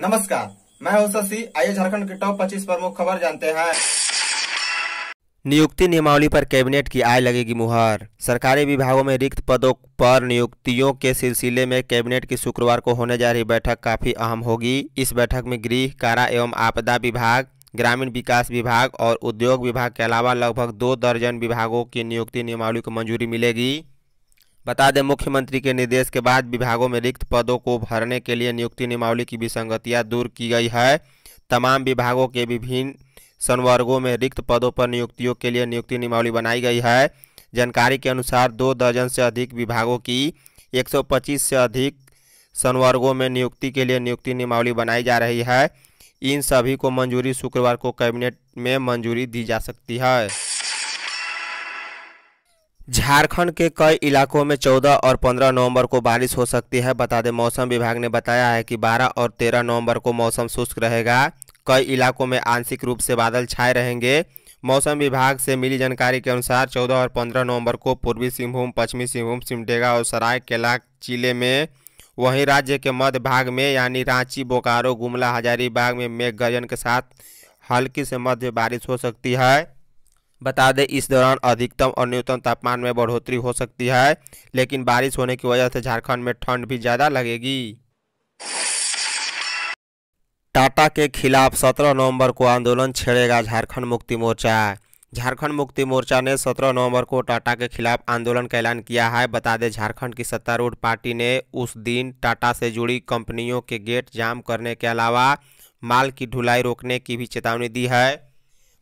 नमस्कार मैं हूं शशि आइए झारखंड के टॉप 25 प्रमुख खबर जानते हैं नियुक्ति नियमावली पर कैबिनेट की आय लगेगी मुहर सरकारी विभागों में रिक्त पदों पर नियुक्तियों के सिलसिले में कैबिनेट की शुक्रवार को होने जा रही बैठक काफी अहम होगी इस बैठक में गृह कारा एवं आपदा विभाग ग्रामीण विकास विभाग और उद्योग विभाग के अलावा लगभग दो दर्जन विभागों की नियुक्ति नियमावली को मंजूरी मिलेगी बता दें मुख्यमंत्री के निर्देश के बाद विभागों में रिक्त पदों को भरने के लिए नियुक्ति नियमावली की विसंगतियां दूर की गई है तमाम विभागों के विभिन्न संवर्गों में रिक्त पदों पर नियुक्तियों के लिए नियुक्ति नियमावली बनाई गई है जानकारी के अनुसार दो दर्जन से अधिक विभागों की 125 से अधिक संवर्गों में नियुक्ति के लिए नियुक्ति नियमावली बनाई जा रही है इन सभी को मंजूरी शुक्रवार को कैबिनेट में मंजूरी दी जा सकती है झारखंड के कई इलाकों में 14 और 15 नवंबर को बारिश हो सकती है बता दें मौसम विभाग ने बताया है कि 12 और 13 नवंबर को मौसम शुष्क रहेगा कई इलाकों में आंशिक रूप से बादल छाए रहेंगे मौसम विभाग से मिली जानकारी के अनुसार 14 और 15 नवंबर को पूर्वी सिंहभूम पश्चिमी सिंहभूम सिमडेगा और सरायकेला जिले में वहीं राज्य के मध्य भाग में यानी रांची बोकारो गुमला हजारीबाग में मेघ गर्जन के साथ हल्की से मध्य बारिश हो सकती है बता दें इस दौरान अधिकतम और न्यूनतम तापमान में बढ़ोतरी हो सकती है लेकिन बारिश होने की वजह से झारखंड में ठंड भी ज़्यादा लगेगी टाटा के खिलाफ 17 नवंबर को आंदोलन छेड़ेगा झारखंड मुक्ति मोर्चा झारखंड मुक्ति मोर्चा ने 17 नवंबर को टाटा के खिलाफ आंदोलन का ऐलान किया है बता दें झारखंड की सत्तारूढ़ पार्टी ने उस दिन टाटा से जुड़ी कंपनियों के गेट जाम करने के अलावा माल की ढुलाई रोकने की भी चेतावनी दी है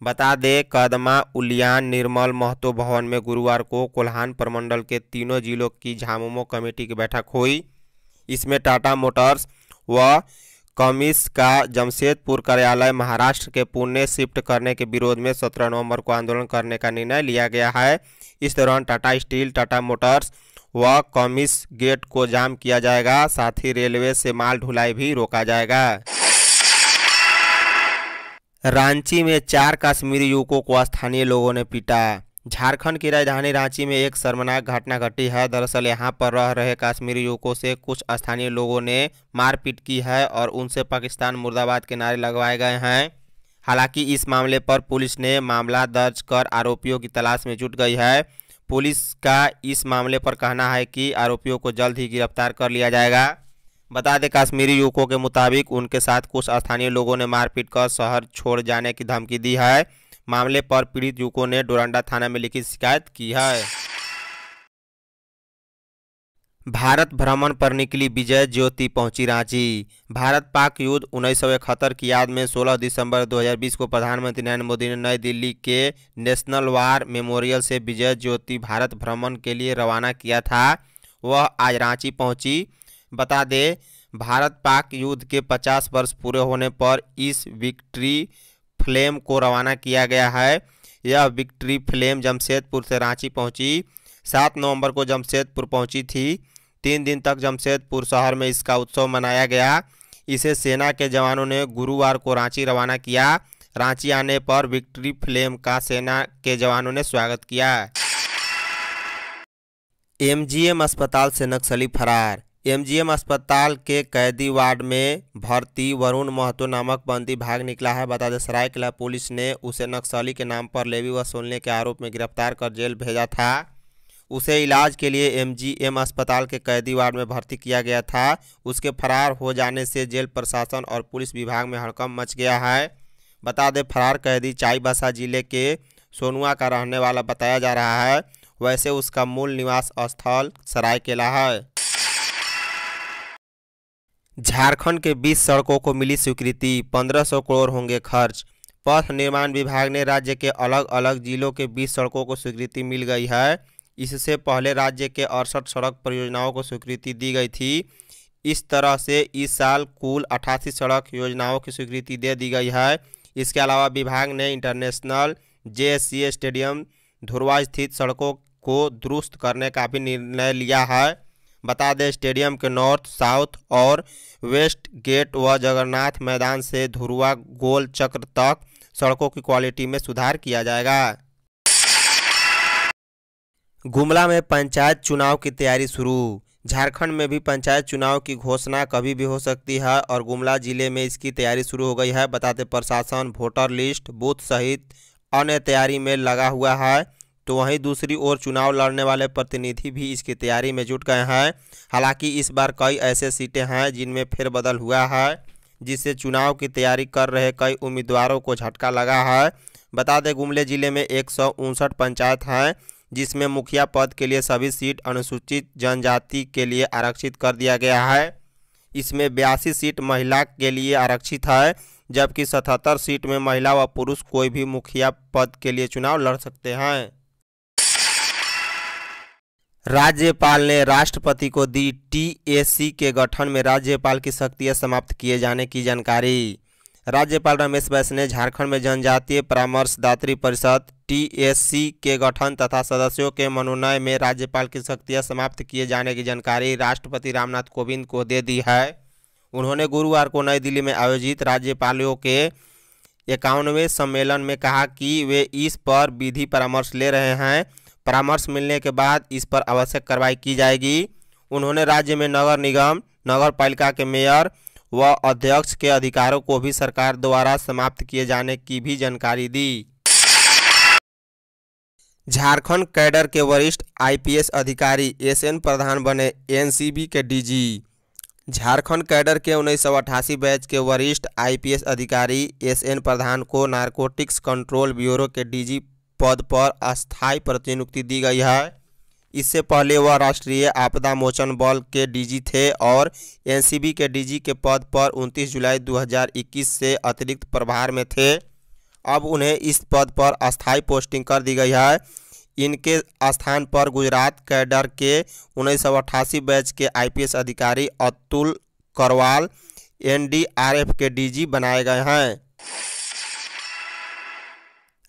बता दें कदमा उलियान निर्मल महतो भवन में गुरुवार को कोल्हान प्रमंडल के तीनों जिलों की झामुमो कमेटी की बैठक हुई इसमें टाटा मोटर्स व कमिश का जमशेदपुर कार्यालय महाराष्ट्र के पुणे शिफ्ट करने के विरोध में 17 नवंबर को आंदोलन करने का निर्णय लिया गया है इस दौरान टाटा स्टील टाटा मोटर्स व कमिश गेट को जाम किया जाएगा साथ ही रेलवे से माल ढुलाई भी रोका जाएगा रांची में चार कश्मीरी युवकों को स्थानीय लोगों ने पीटा झारखंड की राजधानी रांची में एक शर्मनाक घटना घटी है दरअसल यहां पर रह रहे कश्मीरी युवकों से कुछ स्थानीय लोगों ने मारपीट की है और उनसे पाकिस्तान मुर्दाबाद के नारे लगवाए गए हैं हालांकि इस मामले पर पुलिस ने मामला दर्ज कर आरोपियों की तलाश में जुट गई है पुलिस का इस मामले पर कहना है कि आरोपियों को जल्द ही गिरफ्तार कर लिया जाएगा बता दें कश्मीरी युवकों के मुताबिक उनके साथ कुछ स्थानीय लोगों ने मारपीट कर शहर छोड़ जाने की धमकी दी है मामले पर पीड़ित युवकों ने डोरंडा थाना में लिखित शिकायत की है भारत भ्रमण पर निकली विजय ज्योति पहुंची रांची भारत पाक युद्ध उन्नीस की याद में 16 दिसंबर 2020 को प्रधानमंत्री नरेंद्र मोदी ने नई दिल्ली के नेशनल वार मेमोरियल से विजय ज्योति भारत भ्रमण के लिए रवाना किया था वह आज रांची पहुंची बता दें भारत पाक युद्ध के 50 वर्ष पूरे होने पर इस विक्ट्री फ्लेम को रवाना किया गया है यह विक्ट्री फ्लेम जमशेदपुर से रांची पहुंची सात नवंबर को जमशेदपुर पहुंची थी तीन दिन तक जमशेदपुर शहर में इसका उत्सव मनाया गया इसे सेना के जवानों ने गुरुवार को रांची रवाना किया रांची आने पर विक्ट्री फ्लेम का सेना के जवानों ने स्वागत किया एमजीएम अस्पताल से नक्सली फरार एमजीएम अस्पताल के कैदी वार्ड में भर्ती वरुण महतो नामक बंदी भाग निकला है बता दें सरायकला पुलिस ने उसे नक्सली के नाम पर लेवी वसूलने के आरोप में गिरफ्तार कर जेल भेजा था उसे इलाज के लिए एमजीएम अस्पताल के कैदी वार्ड में भर्ती किया गया था उसके फरार हो जाने से जेल प्रशासन और पुलिस विभाग में हड़कम मच गया है बता दें फरार कैदी चाईबासा जिले के सोनुआ का रहने वाला बताया जा रहा है वैसे उसका मूल निवास स्थल सरायकेला है झारखंड के 20 सड़कों को मिली स्वीकृति 1500 करोड़ होंगे खर्च पथ निर्माण विभाग ने राज्य के अलग अलग जिलों के 20 सड़कों को स्वीकृति मिल गई है इससे पहले राज्य के अड़सठ सड़क परियोजनाओं को स्वीकृति दी गई थी इस तरह से इस साल कुल अठासी सड़क योजनाओं की स्वीकृति दे दी गई है इसके अलावा विभाग ने इंटरनेशनल जे स्टेडियम धुरवा स्थित सड़कों को दुरुस्त करने का भी निर्णय लिया है बता दें स्टेडियम के नॉर्थ साउथ और वेस्ट गेट व जगन्नाथ मैदान से धुरुआ गोल चक्र तक सड़कों की क्वालिटी में सुधार किया जाएगा गुमला में पंचायत चुनाव की तैयारी शुरू झारखंड में भी पंचायत चुनाव की घोषणा कभी भी हो सकती है और गुमला जिले में इसकी तैयारी शुरू हो गई है बताते प्रशासन वोटर लिस्ट बूथ सहित अन्य तैयारी में लगा हुआ है तो वहीं दूसरी ओर चुनाव लड़ने वाले प्रतिनिधि भी इसकी तैयारी में जुट गए हैं हालांकि इस बार कई ऐसे सीटें हैं जिनमें फेरबदल हुआ है जिससे चुनाव की तैयारी कर रहे कई उम्मीदवारों को झटका लगा है बता दें गुमले जिले में एक पंचायत हैं जिसमें मुखिया पद के लिए सभी सीट अनुसूचित जनजाति के लिए आरक्षित कर दिया गया है इसमें बयासी सीट महिला के लिए आरक्षित है जबकि सतहत्तर सीट में महिला व पुरुष कोई भी मुखिया पद के लिए चुनाव लड़ सकते हैं राज्यपाल ने राष्ट्रपति को दी टीएसी के गठन में राज्यपाल की शक्तियां समाप्त किए जाने की जानकारी राज्यपाल रमेश बैस ने झारखंड में जनजातीय परामर्शदात्री परिषद टीएससी के गठन तथा सदस्यों के मनोनय में राज्यपाल की शक्तियां समाप्त किए जाने की जानकारी राष्ट्रपति रामनाथ कोविंद को दे दी है उन्होंने गुरुवार को नई दिल्ली में आयोजित राज्यपालों के इक्यानवे सम्मेलन में कहा कि वे इस पर विधि परामर्श ले रहे हैं परामर्श मिलने के बाद इस पर आवश्यक कार्रवाई की जाएगी उन्होंने राज्य में नगर निगम नगर पालिका के मेयर व अध्यक्ष के अधिकारों को भी सरकार द्वारा समाप्त किए जाने की भी जानकारी दी झारखंड कैडर के वरिष्ठ आईपीएस अधिकारी एस एन प्रधान बने एनसीबी के डीजी झारखंड कैडर के उन्नीस बैच के वरिष्ठ आईपीएस अधिकारी एस एन प्रधान को नारकोटिक्स कंट्रोल ब्यूरो के डीजी पद पर अस्थायी प्रतिनियुक्ति दी गई है इससे पहले वह राष्ट्रीय आपदा मोचन बल के डीजी थे और एनसीबी के डीजी के पद पर 29 जुलाई 2021 से अतिरिक्त प्रभार में थे अब उन्हें इस पद पर अस्थायी पोस्टिंग कर दी गई है इनके स्थान पर गुजरात कैडर के उन्नीस बैच के आईपीएस अधिकारी अतुल करवाल एनडीआरएफ के डीजी बनाए गए हैं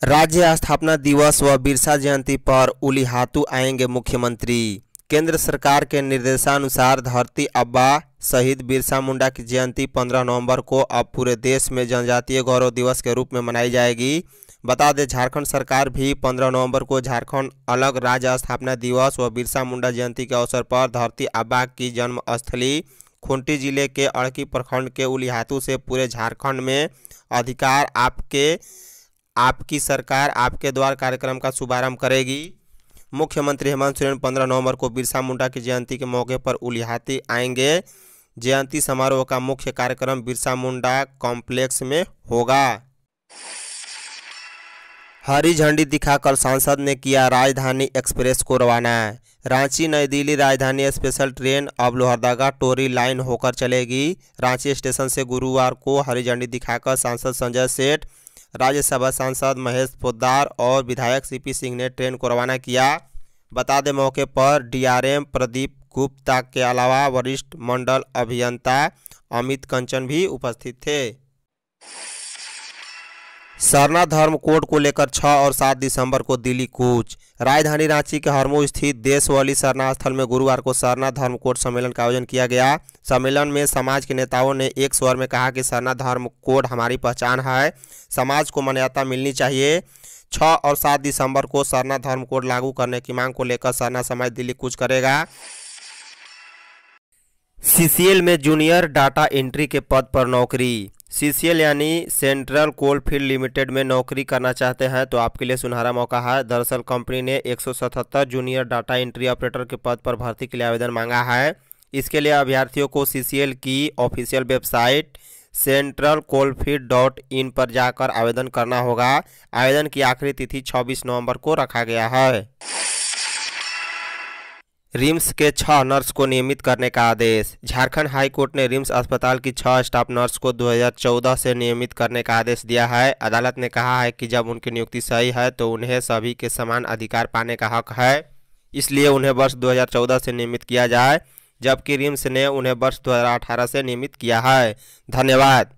राज्य स्थापना दिवस व बिरसा जयंती पर उलिहातू आएंगे मुख्यमंत्री केंद्र सरकार के निर्देशानुसार धरती अब्बा शहीद बिरसा मुंडा की जयंती 15 नवंबर को अब पूरे देश में जनजातीय गौरव दिवस के रूप में मनाई जाएगी बता दें झारखंड सरकार भी 15 नवंबर को झारखंड अलग राज्य स्थापना दिवस व बिरसा मुंडा जयंती के अवसर पर धरती अब्बा की जन्मस्थली खूंटी जिले के अड़की प्रखंड के उलिहातू से पूरे झारखंड में अधिकार आपके आपकी सरकार आपके द्वार कार्यक्रम का शुभारंभ करेगी मुख्यमंत्री हेमंत सोरेन पंद्रह नवंबर को बिरसा मुंडा की जयंती के मौके पर उलिहाती आएंगे जयंती समारोह का मुख्य कार्यक्रम बिरसा मुंडा कॉम्प्लेक्स में होगा हरी झंडी दिखाकर सांसद ने किया राजधानी एक्सप्रेस को रवाना रांची नई दिल्ली राजधानी स्पेशल ट्रेन अब लोहरदगा टोरी लाइन होकर चलेगी रांची स्टेशन से गुरुवार को हरी झंडी दिखाकर सांसद संजय सेठ राज्यसभा सांसद महेश पोदार और विधायक सीपी सिंह ने ट्रेन को रवाना किया बता दें मौके पर डीआरएम प्रदीप गुप्ता के अलावा वरिष्ठ मंडल अभियंता अमित कंचन भी उपस्थित थे सरना धर्म कोड को लेकर 6 और 7 दिसंबर को दिल्ली कूच राजधानी रांची के हरमू स्थित देशवली सरना स्थल में गुरुवार को सरना धर्म कोड सम्मेलन का आयोजन किया गया सम्मेलन में समाज के नेताओं ने एक स्वर में कहा कि सरना धर्म कोड हमारी पहचान है समाज को मान्यता मिलनी चाहिए 6 और सात दिसंबर को सरना धर्म कोड लागू करने की मांग को लेकर सरना समाज दिल्ली कूच करेगा सीसीएल में जूनियर डाटा एंट्री के पद पर नौकरी सीसीएल यानी सेंट्रल कोल फील्ड लिमिटेड में नौकरी करना चाहते हैं तो आपके लिए सुनहरा मौका है दरअसल कंपनी ने 177 जूनियर डाटा एंट्री ऑपरेटर के पद पर भर्ती के लिए आवेदन मांगा है इसके लिए अभ्यर्थियों को सीसीएल की official website central coalfield dot in पर जाकर आवेदन करना होगा आवेदन की आखिरी तिथि 26 नवंबर को रखा गया है रिम्स के छह नर्स को नियमित करने का आदेश झारखंड हाई कोर्ट ने रिम्स अस्पताल की छह स्टाफ नर्स को 2014 से नियमित करने का आदेश दिया है अदालत ने कहा है कि जब उनकी नियुक्ति सही है तो उन्हें सभी के समान अधिकार पाने का हक है इसलिए उन्हें वर्ष 2014 से नियमित किया जाए जबकि रिम्स ने उन्हें वर्ष दो से नियमित किया है धन्यवाद